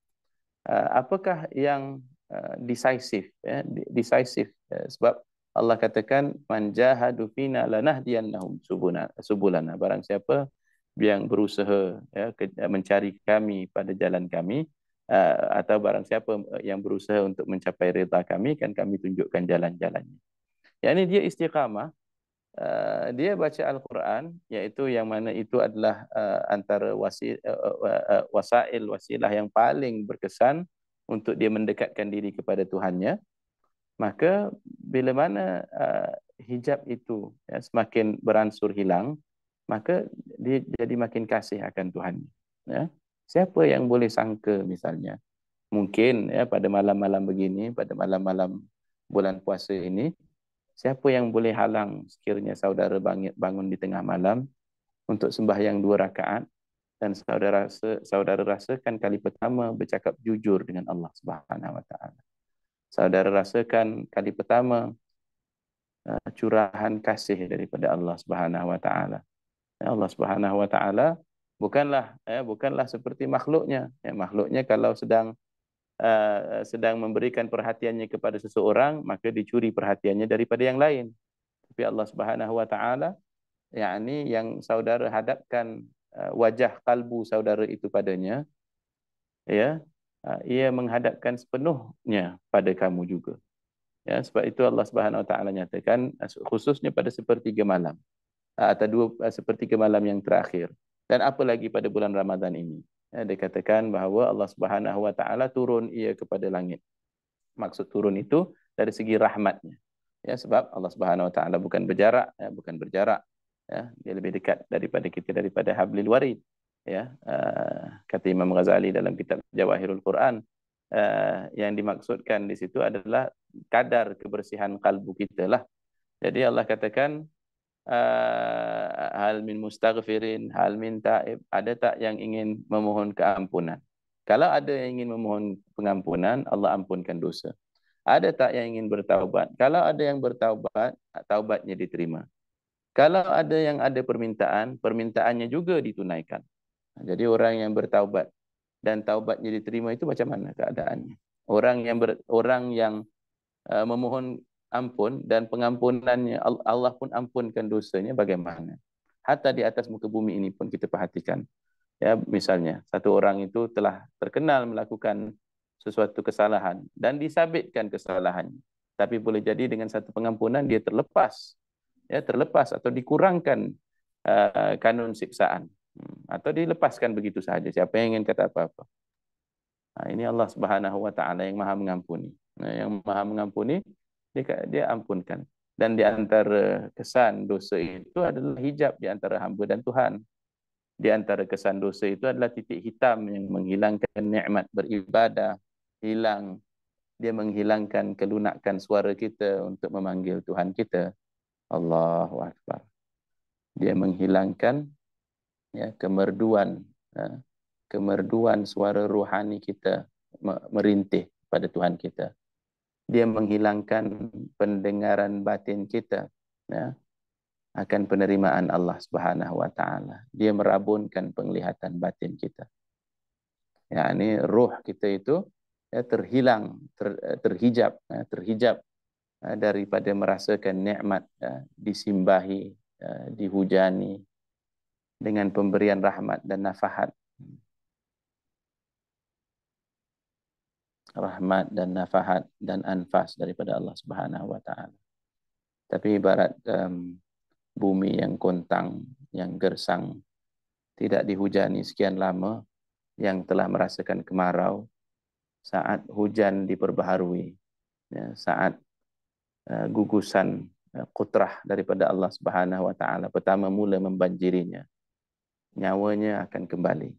uh, apakah yang uh, decisive ya, decisive ya. sebab Allah katakan man jahadu fina lanahdiyannahum subulana subulana barang siapa yang berusaha ya, mencari kami pada jalan kami atau barang siapa e, yang berusaha untuk mencapai rita kami kan kami tunjukkan jalan-jalannya. Ya ini dia istiqamah dia baca Al-Quran iaitu yang mana itu adalah antara wasil, e, e, wasail wasilah yang paling berkesan untuk dia mendekatkan diri kepada Tuhannya maka bila mana uh, hijab itu ya, semakin beransur hilang, maka dia jadi makin kasih akan Tuhan. Ya. Siapa yang boleh sangka misalnya, mungkin ya, pada malam-malam begini, pada malam-malam bulan puasa ini, siapa yang boleh halang sekiranya saudara bangun di tengah malam untuk sembahyang dua rakaat, dan saudara rasa saudara rasakan kali pertama bercakap jujur dengan Allah Subhanahu wa saudara rasakan kali pertama eh, curahan kasih daripada Allah Subhanahu wa taala. Ya Allah Subhanahu wa taala bukanlah ya bukanlah seperti makhluknya. Ya makhluknya kalau sedang uh, sedang memberikan perhatiannya kepada seseorang maka dicuri perhatiannya daripada yang lain. Tapi Allah Subhanahu wa taala ini yang saudara hadapkan wajah kalbu saudara itu padanya ya Ha, ia menghadapkan sepenuhnya pada kamu juga. Ya, sebab itu Allah Subhanahu Wa Taala nyatakan khususnya pada sepertiga malam ha, atau dua ha, sepertiga malam yang terakhir dan apa lagi pada bulan Ramadan ini. Ya, dia katakan bahawa Allah Subhanahu Wa Taala turun ia kepada langit. Maksud turun itu dari segi rahmatnya. Ya, sebab Allah Subhanahu Wa Taala bukan berjarak, ya, bukan berjarak. Ya, dia lebih dekat daripada kita daripada hablil warid ya uh, kata Imam Ghazali dalam kitab Jawahirul Quran uh, yang dimaksudkan di situ adalah kadar kebersihan kalbu kita lah jadi Allah katakan uh, hal min mustaghfirin hal min taib ada tak yang ingin memohon keampunan kalau ada yang ingin memohon pengampunan Allah ampunkan dosa ada tak yang ingin bertaubat kalau ada yang bertaubat taubatnya diterima kalau ada yang ada permintaan permintaannya juga ditunaikan jadi orang yang bertaubat dan taubatnya diterima itu macam mana keadaannya? Orang yang ber, orang yang uh, memohon ampun dan pengampunannya Allah pun ampunkan dosanya bagaimana? Hatta di atas muka bumi ini pun kita perhatikan. Ya, misalnya satu orang itu telah terkenal melakukan sesuatu kesalahan dan disabitkan kesalahannya. Tapi boleh jadi dengan satu pengampunan dia terlepas. Ya, terlepas atau dikurangkan uh, kanun siksaan. Hmm. atau dilepaskan begitu saja siapa yang ingin kata apa-apa nah, ha, ini Allah subhanahu wa taala yang maha mengampuni nah, ha, yang maha mengampuni dia, dia ampunkan dan di antara kesan dosa itu adalah hijab di antara hamba dan Tuhan di antara kesan dosa itu adalah titik hitam yang menghilangkan nikmat beribadah hilang dia menghilangkan kelunakan suara kita untuk memanggil Tuhan kita. Allahu Akbar. Dia menghilangkan ya kemerduan ya, kemerduan suara rohani kita merintih pada Tuhan kita dia menghilangkan pendengaran batin kita ya akan penerimaan Allah Subhanahu wa taala dia merabunkan penglihatan batin kita ya, Ini roh kita itu ya terhilang ter, terhijab ya, terhijab ya, daripada merasakan nikmat ya, disimbahi ya, dihujani dengan pemberian rahmat dan nafahat. Rahmat dan nafahat dan anfas daripada Allah Subhanahu SWT. Tapi ibarat um, bumi yang kontang, yang gersang, tidak dihujani sekian lama, yang telah merasakan kemarau, saat hujan diperbaharui, ya, saat uh, gugusan uh, kutrah daripada Allah Subhanahu SWT, pertama mula membanjirinya, nyawanya akan kembali.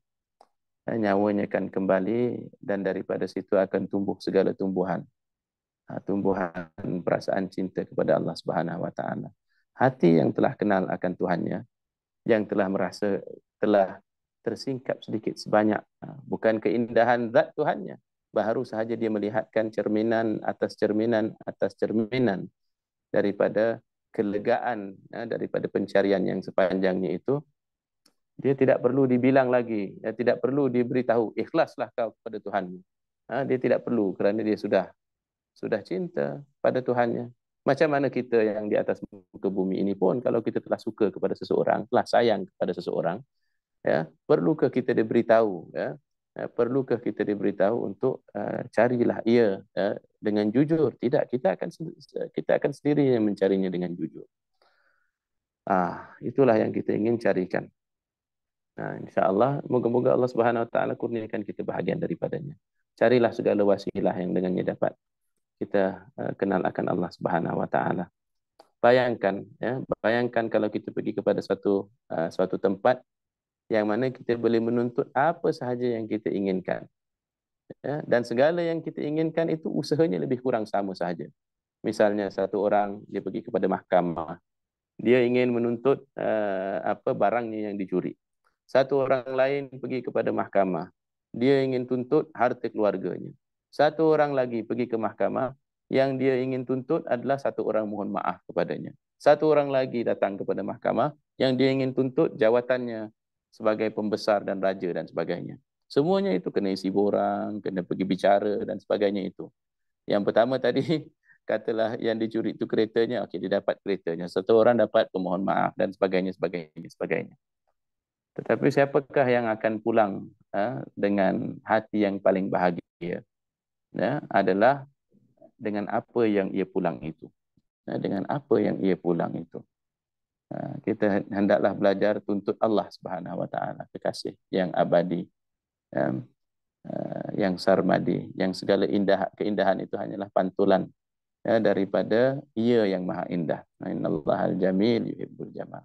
Ya, nyawanya akan kembali dan daripada situ akan tumbuh segala tumbuhan. Ha, tumbuhan perasaan cinta kepada Allah Subhanahu wa taala. Hati yang telah kenal akan Tuhannya yang telah merasa telah tersingkap sedikit sebanyak ha, bukan keindahan zat Tuhannya baru sahaja dia melihatkan cerminan atas cerminan atas cerminan daripada kelegaan ha, daripada pencarian yang sepanjangnya itu dia tidak perlu dibilang lagi, dia tidak perlu diberitahu, ikhlaslah kau kepada Tuhanmu. Ha, dia tidak perlu kerana dia sudah sudah cinta pada Tuhannya. Macam mana kita yang di atas muka bumi ini pun, kalau kita telah suka kepada seseorang, telah sayang kepada seseorang, ya, perlukah kita diberitahu, ya, ya perlukah kita diberitahu untuk uh, carilah ia ya, dengan jujur. Tidak, kita akan kita akan sendiri yang mencarinya dengan jujur. Ah, itulah yang kita ingin carikan. Ha, insyaallah moga-moga Allah Subhanahu wa taala kurniakan kita bahagian daripadanya carilah segala wasilah yang dengannya dapat kita ha, kenal akan Allah Subhanahu wa taala bayangkan ya bayangkan kalau kita pergi kepada suatu ha, suatu tempat yang mana kita boleh menuntut apa sahaja yang kita inginkan ya dan segala yang kita inginkan itu usahanya lebih kurang sama sahaja misalnya satu orang dia pergi kepada mahkamah dia ingin menuntut uh, apa barangnya yang dicuri satu orang lain pergi kepada mahkamah. Dia ingin tuntut harta keluarganya. Satu orang lagi pergi ke mahkamah yang dia ingin tuntut adalah satu orang mohon maaf kepadanya. Satu orang lagi datang kepada mahkamah yang dia ingin tuntut jawatannya sebagai pembesar dan raja dan sebagainya. Semuanya itu kena isi borang, kena pergi bicara dan sebagainya itu. Yang pertama tadi katalah yang dicuri itu keretanya, okey dia dapat keretanya. Satu orang dapat pemohon maaf dan sebagainya sebagainya sebagainya. Tetapi siapakah yang akan pulang ha, dengan hati yang paling bahagia? Ya, adalah dengan apa yang ia pulang itu. Ya, dengan apa yang ia pulang itu. Ha, kita hendaklah belajar tuntut Allah Subhanahu Wa Taala kekasih yang abadi, ya, yang sarmadi, yang segala indah keindahan itu hanyalah pantulan ya, daripada Ia yang Maha Indah. Inna Allahal Jamil yuhibbul Jamal.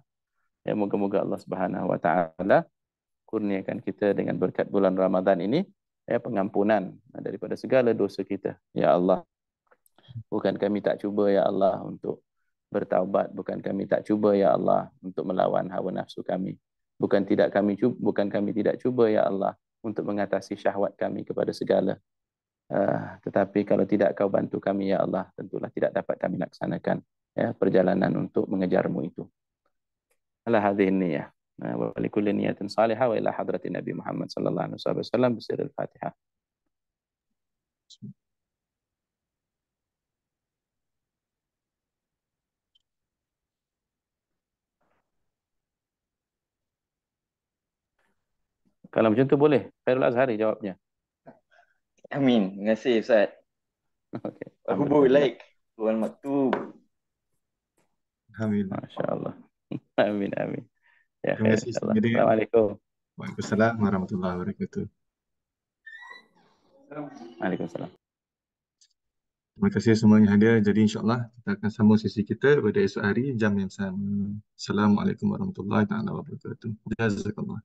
Ya, moga-moga Allah Subhanahu wa taala kurniakan kita dengan berkat bulan Ramadhan ini ya pengampunan daripada segala dosa kita. Ya Allah. Bukan kami tak cuba ya Allah untuk bertaubat, bukan kami tak cuba ya Allah untuk melawan hawa nafsu kami. Bukan tidak kami cuba, bukan kami tidak cuba ya Allah untuk mengatasi syahwat kami kepada segala. Uh, tetapi kalau tidak kau bantu kami ya Allah, tentulah tidak dapat kami laksanakan ya perjalanan untuk mengejarmu itu. على هذه النية ولكل نية صالحة وإلى حضرة النبي محمد صلى الله عليه وسلم بسر الفاتحة Kalau macam tu boleh. Khairul Azhari jawabnya. Amin. Terima kasih Ustaz. Okey. boleh like. Tuan maktub. Amin. Masya-Allah. Amin amin. Ya, Terima ya, kasih. Assalamualaikum. Waalaikumsalam warahmatullahi wabarakatuh. Waalaikumsalam. Terima kasih semua yang hadir. Jadi insyaAllah kita akan sambung sesi kita pada esok hari jam yang sama. Assalamualaikum warahmatullahi wabarakatuh. Jazakallah.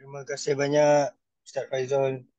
Terima kasih banyak Ustaz Faizal.